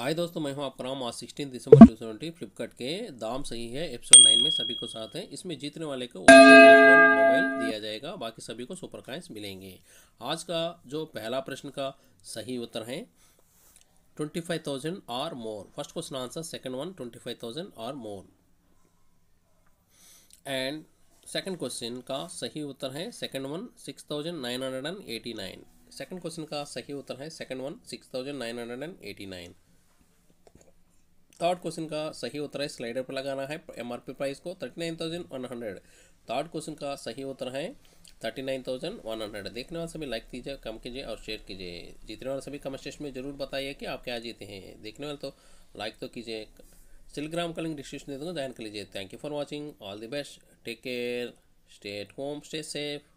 हाय दोस्तों मैं हूं आपका राम आज sixteen December two seventy Flipkart के दाम सही है एपिसोड नाइन में सभी को साथ है इसमें जीतने वाले को मोबाइल दिया जाएगा बाकी सभी को सुपर काइंस मिलेंगे आज का जो पहला प्रश्न का सही उत्तर है twenty five thousand or more first question answer second one twenty five thousand or more and second question का सही उत्तर है second one six thousand nine hundred and eighty nine second question का सही उत्तर है second one six thousand nine hundred and eighty nine third question का सही उत्तर है स्लाइडर पर लगाना है एम आर पी प्राइस को thirty nine thousand one hundred third question का सही उत्तर है thirty nine thousand one hundred देखने वाले सभी लाइक कीजिए कम कीजिए और शेयर कीजिए जीतने वाले सभी कमेंट सेक्शन में जरूर बताइए कि आप क्या जीते हैं देखने वाले तो लाइक तो कीजिए टेलीग्राम का लिंक डिस्क्रिप्शन दे दूँगा ज्वाइन कर लीजिए thank you for watching all the best take care stay at home stay safe